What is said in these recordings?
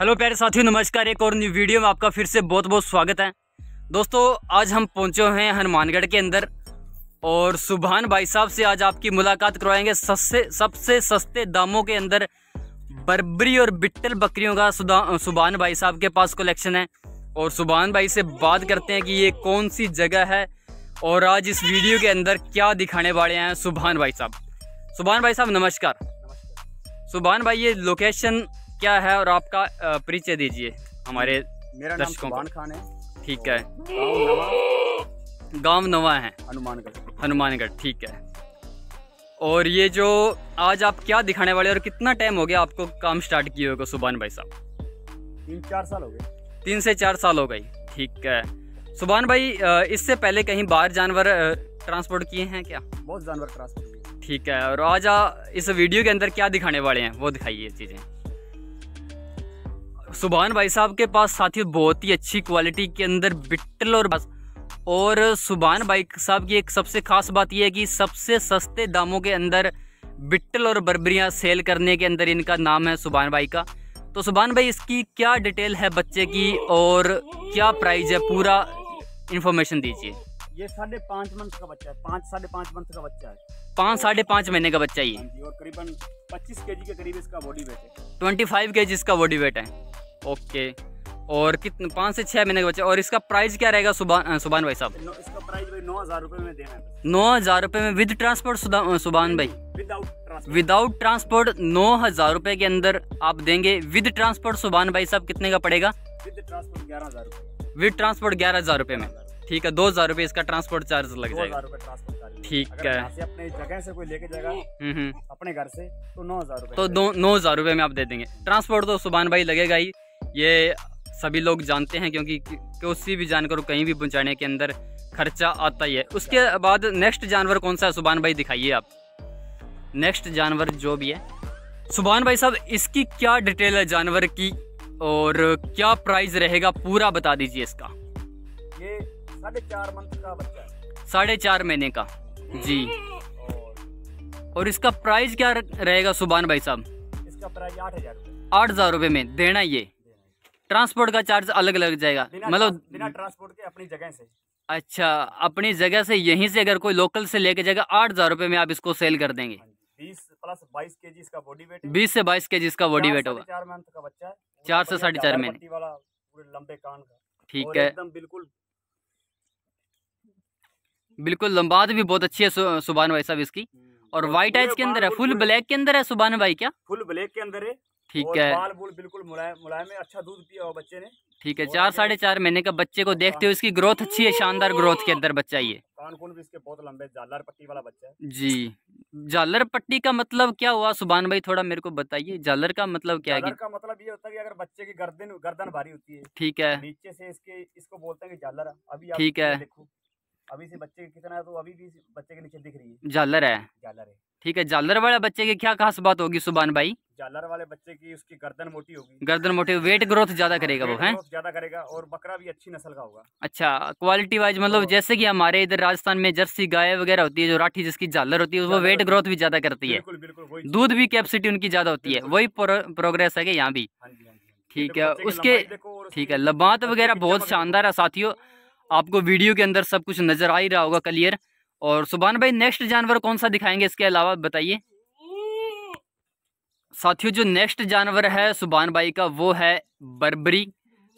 Hello प्यारे साथियों नमस्कार एक और न्यू वीडियो में आपका फिर से बहुत बहुत स्वागत है दोस्तों आज हम पहुंचे हैं हनुमानगढ़ के अंदर और सुबहान भाई साहब से आज आपकी मुलाकात करवाएंगे सबसे सबसे सस्ते दामों के अंदर बर्बरी और बिट्टल बकरियों का सुबहान भाई साहब के पास कलेक्शन है और सुबहान भाई से बात करते हैं कि ये कौन सी जगह है और आज इस वीडियो के अंदर क्या दिखाने वाले हैं सुबहान भाई साहब सुबहान भाई साहब नमस्कार सुबहान भाई ये लोकेशन क्या है और आपका परिचय दीजिए हमारे मेरा नाम दर्शकों खान है ठीक है गांव नवा है हनुमानगढ़ हनुमानगढ़ ठीक है और ये जो आज आप क्या दिखाने वाले और कितना टाइम हो गया आपको काम स्टार्ट किए हुए सुभान भाई साहब तीन चार साल हो गए तीन से चार साल हो गई ठीक है सुभान भाई इससे पहले कहीं बाहर जानवर ट्रांसपोर्ट किए हैं क्या बहुत जानवर ट्रांसपोर्ट ठीक है और आज इस वीडियो के अंदर क्या दिखाने वाले हैं वो दिखाइए चीज़ें सुबहान भाई साहब के पास साथियों बहुत ही अच्छी क्वालिटी के अंदर बिट्टल और और सुबहान भाई साहब की एक सबसे खास बात यह है कि सबसे सस्ते दामों के अंदर बिट्टल और बर्बरियाँ सेल करने के अंदर इनका नाम है सुबहान भाई का तो सुबहान भाई इसकी क्या डिटेल है बच्चे की और क्या प्राइस है पूरा इन्फॉर्मेशन दीजिए ये साढ़े पाँच मंथ का बच्चा है पाँच साढ़े पाँच मंथ का बच्चा है पाँच साढ़े पाँच महीने का बच्चा ये हाँ और करीबन पच्चीस के जी के करीब इसका बॉडी वेट है ट्वेंटी फाइव के जी इसका बॉडी वेट है ओके और कितने पाँच से छः महीने के बच्चे और इसका प्राइस क्या रहेगा सुबह सुबह भाई साहब इसका प्राइस भाई नौ हज़ार रुपये में देना है नौ हज़ार रुपये में विद ट्रांसपोर्ट सुबह भाई विदाउट ट्रांसपोर्ट नौ हज़ार रुपये के अंदर आप देंगे विद ट्रांसपोर्ट सुबह भाई साहब कितने का पड़ेगा विद ट्रांसपोर्ट ग्यारह हज़ार विद ट्रांसपोर्ट ग्यारह हज़ार रुपये में ठीक है दो हज़ार रुपये इसका ट्रांसपोर्ट चार्ज लग जाएगा ठीक है अपने जगह से कोई लेके जाएगा हम्म, हम्म। अपने घर से तो नौ हज़ार तो नौ हज़ार रुपये में आप दे देंगे ट्रांसपोर्ट तो सुबान भाई लगेगा ही ये सभी लोग जानते हैं क्योंकि किसी भी जानवर को कहीं भी पहुँचाने के अंदर खर्चा आता ही है उसके बाद नेक्स्ट जानवर कौन सा है सुबान भाई दिखाइए आप नेक्स्ट जानवर जो भी है सुबान भाई साहब इसकी क्या डिटेल है जानवर की और क्या प्राइस रहेगा पूरा बता दीजिए इसका ये साढ़े चार मंथ का बच्चा है साढ़े चार महीने का जी और, इसका प्राइस क्या रहेगा सुबान भाई साहब इसका प्राइस आठ हजार आठ हजार रुपये में देना ये ट्रांसपोर्ट का चार्ज अलग लग जाएगा मतलब बिना ट्रांसपोर्ट के अपनी जगह से अच्छा अपनी जगह से यहीं से अगर कोई लोकल से लेके जाएगा आठ हजार रूपए में आप इसको सेल कर देंगे हाँ बीस प्लस बाईस के जी इसका बॉडी वेट बीस से बाईस के जी इसका बॉडी वेट होगा चार मंथ का बच्चा चार से साढ़े चार महीने लंबे कान का ठीक है बिल्कुल बिल्कुल लंबात भी बहुत अच्छी है सुबह भाई साहब इसकी हम्म। और व्हाइट आइज के अंदर है फुल ब्लैक के अंदर है सुबह भाई क्या फुल ब्लैक के अंदर है ठीक है बाल बुल बिल्कुल मुलायम मुलायम अच्छा दूध पिया हो बच्चे ने ठीक है चार साढ़े चार महीने का बच्चे को देखते हुए इसकी ग्रोथ अच्छी है शानदार ग्रोथ के अंदर बच्चा ये कानकुन भी बहुत लंबे जालर पट्टी वाला बच्चा है जी जालर पट्टी का मतलब क्या हुआ सुबहान भाई थोड़ा मेरे को बताइए जालर का मतलब क्या है का मतलब ये होता है कि अगर बच्चे की गर्दन गर्दन भारी होती है ठीक है नीचे से इसके इसको बोलते हैं जालर अभी ठीक है अभी से बच्चे कितना तो अभी भी बच्चे के नीचे दिख रही है जालर है जालर है ठीक है जालर वाले बच्चे की क्या खास बात होगी सुबान भाई जालर वाले बच्चे की उसकी गर्दन मोटी होगी गर्दन मोटी वेट ग्रोथ ज्यादा हाँ, करेगा वो है ज्यादा करेगा और बकरा भी अच्छी नस्ल का होगा अच्छा क्वालिटी वाइज मतलब तो जैसे कि हमारे इधर राजस्थान में जर्सी गाय वगैरह होती है जो राठी जिसकी जालर होती है वो वेट ग्रोथ भी ज्यादा करती है दूध भी कैपेसिटी उनकी ज्यादा होती है वही प्रोग्रेस है यहाँ भी हाँ हाँ ठीक है उसके ठीक है लबात वगैरह बहुत शानदार है साथियों आपको वीडियो के अंदर सब कुछ नज़र आ ही रहा होगा क्लियर और सुबहान भाई नेक्स्ट जानवर कौन सा दिखाएंगे इसके अलावा बताइए साथियों जो नेक्स्ट जानवर है सुबहान भाई का वो है बर्बरी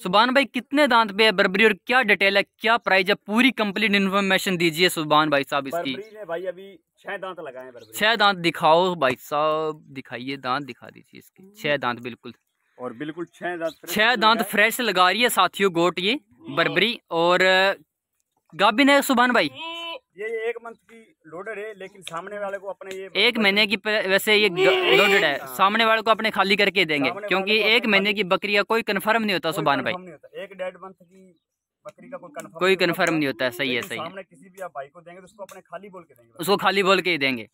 सुबहान भाई कितने दांत पे है बर्बरी और क्या डिटेल है क्या प्राइस है पूरी कंप्लीट इन्फॉर्मेशन दीजिए सुबहान भाई साहब इसकी भाई अभी छह दांत लगाए छह दांत दिखाओ भाई साहब दिखाइए दांत दिखा दीजिए इसके छह दांत बिल्कुल और बिल्कुल छह दांत छह दांत फ्रेश लगा रही है साथियों गोट ये बर्बरी और गाभिन है सुबहान भाई ये एक मंथ की लोडेड है लेकिन सामने वाले को अपने ये एक महीने की वैसे ये लोडेड है हाँ। सामने वाले को अपने खाली करके देंगे क्योंकि एक महीने की बकरिया कोई कन्फर्म नहीं होता सुबहान भाई एक डेढ़ मंथ की बकरी का कोई कन्फर्म नहीं होता है सही है सही तो उसको खाली बोल के देंगे उसको खाली बोल के ही देंगे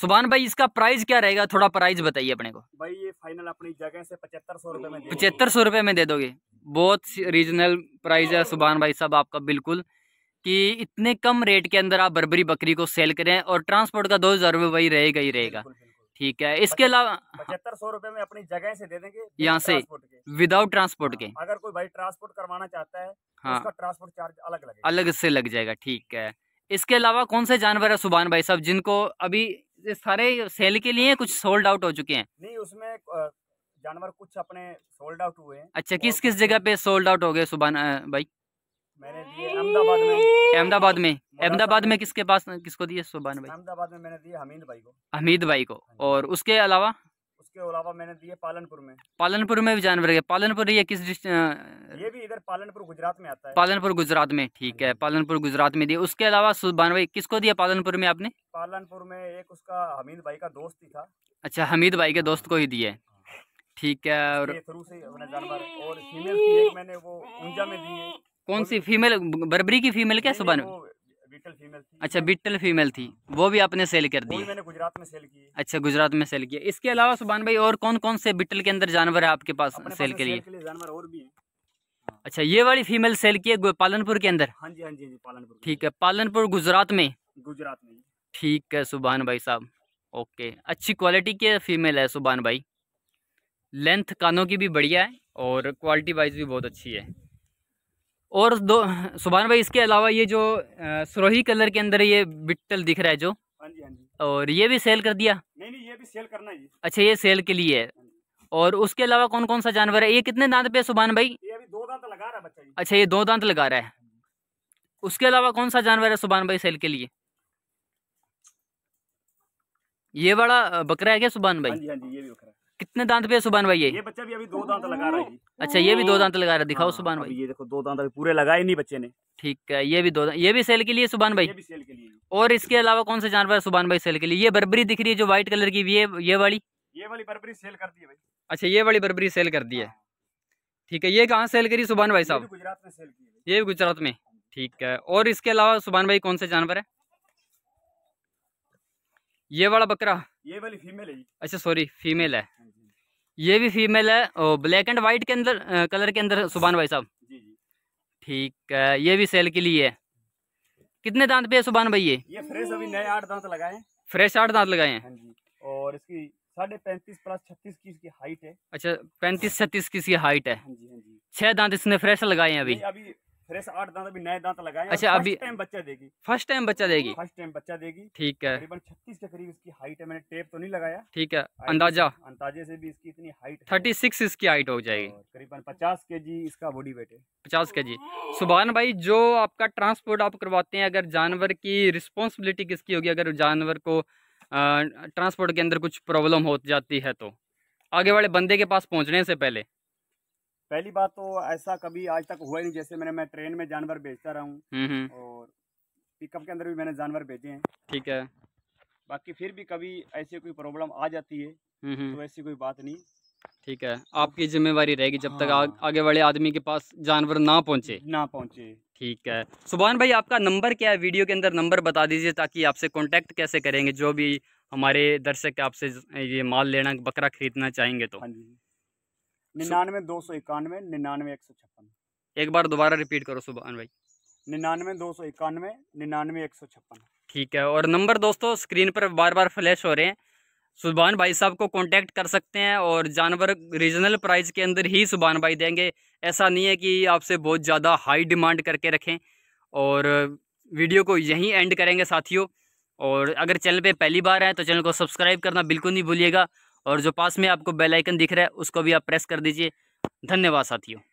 सुबहान भाई इसका प्राइस क्या रहेगा थोड़ा प्राइस बताइए अपने को भाई ये फाइनल अपनी जगह से पचहत्तर सौ रुपए में पचहत्तर सौ रुपए में दे दोगे बहुत रीजनल प्राइस है सुबहान भाई साहब आपका बिल्कुल कि इतने कम रेट के अंदर आप बरबरी बकरी को सेल करें और ट्रांसपोर्ट का दो हज़ार रुपये वही रहेगा ही रहेगा ठीक है इसके अलावा हाँ। पचहत्तर सौ रुपए में अपनी जगह से दे देंगे यहाँ से विदाउट हाँ, ट्रांसपोर्ट के अगर कोई भाई ट्रांसपोर्ट करवाना चाहता है हाँ ट्रांसपोर्ट चार्ज अलग लगेगा अलग से लग जाएगा ठीक है इसके अलावा कौन से जानवर है सुबहान भाई साहब जिनको अभी सारे सेल के लिए कुछ सोल्ड आउट हो चुके हैं नहीं उसमें जानवर कुछ अपने सोल्ड आउट हुए अच्छा किस किस जगह पे सोल्ड आउट हो गए सुबह भाई मैंने दिए अहमदाबाद में अहमदाबाद में अहमदाबाद में किसके पास किसको दिए सुबह भाई अहमदाबाद में मैंने दिए हमीद भाई को हमीद भाई को हाँ और उसके अलावा उसके अलावा मैंने दिए पालनपुर में पालनपुर में भी जानवर गए पालनपुर ये किस ये भी इधर पालनपुर गुजरात में आता है पालनपुर गुजरात में ठीक हाँ है पालनपुर गुजरात में दिए उसके अलावा सुबहान भाई किसको दिया पालनपुर में आपने पालनपुर में एक उसका हमीद भाई का दोस्त ही था अच्छा हमीद भाई के दोस्त को ही दिए ठीक है और कौन सी फीमेल बरबरी की फीमेल क्या सुबह फीमेल अच्छा बिट्टल फीमेल थी वो भी आपने सेल कर दी मैंने गुजरात में सेल की अच्छा गुजरात में सेल किया इसके अलावा सुबान भाई और कौन कौन से बिट्टल के अंदर जानवर है आपके पास सेल के लिए जानवर और भी है हाँ। अच्छा ये वाली फीमेल सेल की है पालनपुर के अंदर हाँ जी हाँ जी हाँ पालनपुर ठीक है पालनपुर गुजरात में गुजरात में ठीक है सुबहान भाई साहब ओके अच्छी क्वालिटी के फीमेल है सुबहान भाई लेंथ कानों की भी बढ़िया है और क्वालिटी वाइज भी बहुत अच्छी है और दो सुबहान भाई इसके अलावा ये जो सुरोही कलर के अंदर ये बिट्टल दिख रहा है जो हाँ जी हाँ जी और ये भी सेल कर दिया नहीं नहीं ये भी सेल करना है अच्छा ये सेल के लिए है हाँ और उसके अलावा कौन कौन सा जानवर है ये कितने दांत पे सुबहान भाई ये अभी दो दांत लगा रहा है बच्चा अच्छा ये दो दांत लगा रहा है हाँ उसके अलावा कौन सा जानवर है सुबहान भाई सेल के लिए ये बड़ा बकरा है क्या सुबहान भाई हाँ जी हाँ जी ये भी बकरा कितने दांत पे है सुबह भाई ये बच्चा भी अभी दो दांत लगा रहा है अच्छा ये भी दो दांत लगा रहा है दिखाओ हाँ, सुबह भाई ये देखो दो दांत पूरे लगाए नहीं बच्चे ने ठीक है ये भी दो ये भी सेल के लिए सुबह भाई ये भी सेल के लिए और इसके अलावा कौन सा जानवर है सुबह भाई सेल के लिए ये बर्बरी दिख रही है जो व्हाइट कलर की ये ये वाली ये वाली बर्बरी सेल कर दी है भाई अच्छा ये वाली बर्बरी सेल कर दी है हाँ। ठीक है ये कहाँ सेल करी सुबह भाई साहब गुजरात में सेल की ये गुजरात में ठीक है और इसके अलावा सुबह भाई कौन से जानवर है ये वाला बकरा ये वाली फीमेल है अच्छा सॉरी फीमेल है ये भी फीमेल है और ब्लैक एंड वाइट के अंदर कलर के अंदर सुबहान भाई साहब ठीक है ये भी सेल के लिए है कितने दांत पे है सुबहान भाई ये ये फ्रेश अभी नए आठ दांत लगाए फ्रेश आठ दांत लगाए हैं हाँ और इसकी साढ़े पैंतीस प्लस छत्तीस की इसकी हाइट है अच्छा पैंतीस छत्तीस की इसकी हाइट है हाँ हाँ छह दांत इसने फ्रेश लगाए हैं अभी अभी फ्रेश आठ दांत अभी नए दांत लगाए अच्छा अभी टाइम बच्चा देगी फर्स्ट टाइम बच्चा देगी फर्स्ट टाइम बच्चा देगी ठीक है करीबन छत्तीस के करीब इसकी हाइट है मैंने टेप तो नहीं लगाया ठीक है अंदाजा अंदाजे से भी इसकी इतनी हाइट थर्टी सिक्स इसकी हाइट हो जाएगी करीबन पचास के जी इसका बॉडी वेट है पचास के जी सुबहान भाई जो आपका ट्रांसपोर्ट आप करवाते हैं अगर जानवर की रिस्पॉन्सिबिलिटी किसकी होगी अगर जानवर को ट्रांसपोर्ट के अंदर कुछ प्रॉब्लम हो जाती है तो आगे वाले बंदे के पास पहुंचने से पहले पहली बात तो ऐसा कभी आज तक हुआ नहीं जैसे मैंने मैं ट्रेन में जानवर बेचता रहा हूँ हम्म, हम्म। और पिकअप के अंदर भी मैंने जानवर भेजे हैं ठीक है बाकी फिर भी कभी ऐसी कोई प्रॉब्लम आ जाती है हम्म, तो ऐसी कोई बात नहीं ठीक है आपकी जिम्मेवारी रहेगी जब तक हाँ। आगे वाले आदमी के पास जानवर ना पहुंचे ना पहुंचे ठीक है सुबहान भाई आपका नंबर क्या है वीडियो के अंदर नंबर बता दीजिए ताकि आपसे कांटेक्ट कैसे करेंगे जो भी हमारे दर्शक आपसे ये माल लेना बकरा खरीदना चाहेंगे तो हाँ जी निन्यानवे दो सौ इक्यानवे निन्यानवे एक सौ छप्पन एक बार दोबारा रिपीट करो सुबह भाई निन्यानवे दो सौ इक्यानवे निन्यानवे एक सौ छप्पन ठीक है और नंबर दोस्तों स्क्रीन पर बार बार फ्लैश हो रहे हैं सुबहान भाई साहब को कांटेक्ट कर सकते हैं और जानवर रीजनल प्राइस के अंदर ही सुबहान भाई देंगे ऐसा नहीं है कि आपसे बहुत ज़्यादा हाई डिमांड करके रखें और वीडियो को यहीं एंड करेंगे साथियों और अगर चैनल पे पहली बार आए तो चैनल को सब्सक्राइब करना बिल्कुल नहीं भूलिएगा और जो पास में आपको बेल आइकन दिख रहा है उसको भी आप प्रेस कर दीजिए धन्यवाद साथियों